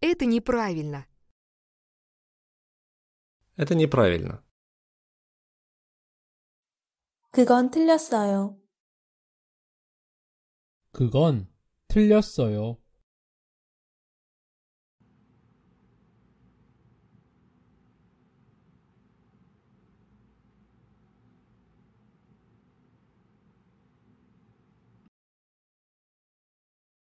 Это неправильно. Это неправильно. 그건 틀렸어요. 그건 틀렸어요.